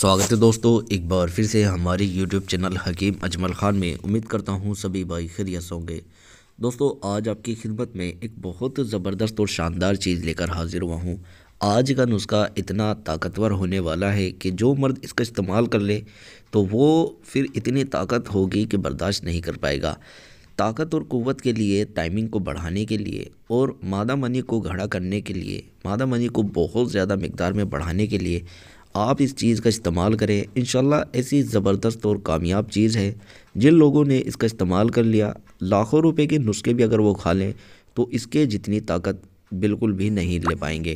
स्वागत है दोस्तों एक बार फिर से हमारे YouTube चैनल हकीम अजमल ख़ान में उम्मीद करता हूँ सभी भाई खैरियत होंगे दोस्तों आज आपकी खिदमत में एक बहुत ज़बरदस्त और शानदार चीज़ लेकर हाजिर हुआ हूँ आज का नुस्खा इतना ताकतवर होने वाला है कि जो मर्द इसका इस्तेमाल कर ले तो वो फिर इतनी ताकत होगी कि बर्दाश्त नहीं कर पाएगा ताकत और क़वत के लिए टाइमिंग को बढ़ाने के लिए और मादा मनी को घड़ा करने के लिए मादा मनी को बहुत ज़्यादा मकदार में बढ़ाने के लिए आप इस चीज़ का इस्तेमाल करें इन ऐसी ज़बरदस्त और कामयाब चीज़ है जिन लोगों ने इसका इस्तेमाल कर लिया लाखों रुपए के नुस्खे भी अगर वो खा लें तो इसके जितनी ताकत बिल्कुल भी नहीं ले पाएंगे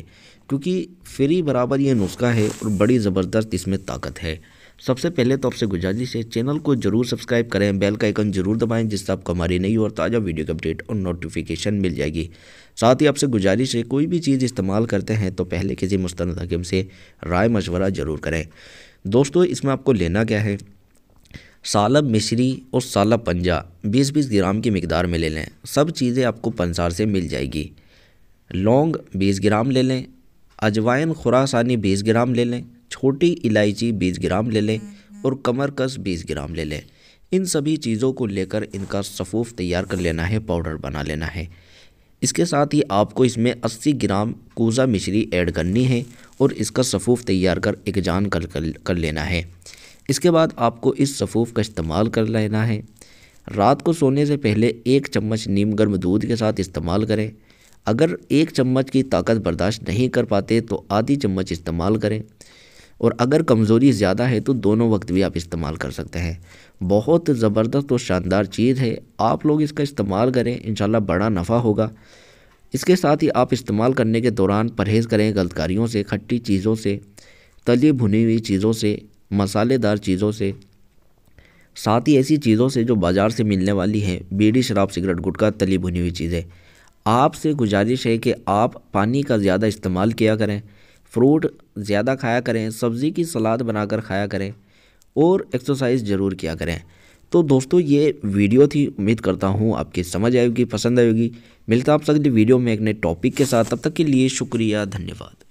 क्योंकि फ्री बराबर ये नुस्खा है और बड़ी ज़बरदस्त इसमें ताकत है सबसे पहले तो आपसे गुजारिश है चैनल को जरूर सब्सक्राइब करें बेल का आइकन जरूर दबाएं जिससे आपको हमारी नई और ताज़ा वीडियो की अपडेट और नोटिफिकेशन मिल जाएगी साथ ही आपसे गुजारिश है कोई भी चीज़ इस्तेमाल करते हैं तो पहले किसी मुस्ंद हकीम से राय मशवरा ज़रूर करें दोस्तों इसमें आपको लेना क्या है सालब मिश्री और सालब पंजा 20-20 ग्राम की मकदार में ले लें सब चीज़ें आपको पंसार से मिल जाएगी लौंग 20 ग्राम ले लें अजवाइन खुरासानी 20 ग्राम ले लें छोटी इलायची 20 ग्राम ले लें और कमरकस 20 ग्राम ले लें इन सभी चीज़ों को लेकर इनका सफ़ूफ तैयार कर लेना है पाउडर बना लेना है इसके साथ ही आपको इसमें 80 ग्राम कूज़ा मिश्री ऐड करनी है और इसका सफ़ूफ तैयार कर एक जान कर, कर कर लेना है इसके बाद आपको इस सफ़ूफ का इस्तेमाल कर लेना है रात को सोने से पहले एक चम्मच नीम गर्म दूध के साथ इस्तेमाल करें अगर एक चम्मच की ताकत बर्दाश्त नहीं कर पाते तो आधी चम्मच इस्तेमाल करें और अगर कमज़ोरी ज़्यादा है तो दोनों वक्त भी आप इस्तेमाल कर सकते हैं बहुत ज़बरदस्त और शानदार चीज़ है आप लोग इसका इस्तेमाल करें इन बड़ा नफ़ा होगा इसके साथ ही आप इस्तेमाल करने के दौरान परहेज़ करें गलतकारियों से खट्टी चीज़ों से तली भुनी हुई चीज़ों से मसालेदार चीज़ों से साथ ही ऐसी चीज़ों से जो बाज़ार से मिलने वाली हैं बीड़ी शराब सिगरेट गुटखा तली भुनी हुई चीज़ें आपसे गुजारिश है कि आप पानी का ज़्यादा इस्तेमाल किया करें फ्रूट ज़्यादा खाया करें सब्ज़ी की सलाद बनाकर खाया करें और एक्सरसाइज ज़रूर किया करें तो दोस्तों ये वीडियो थी उम्मीद करता हूँ आपकी समझ आएगी पसंद आएगी मिलता आप सकते वीडियो में एक नए टॉपिक के साथ तब तक के लिए शुक्रिया धन्यवाद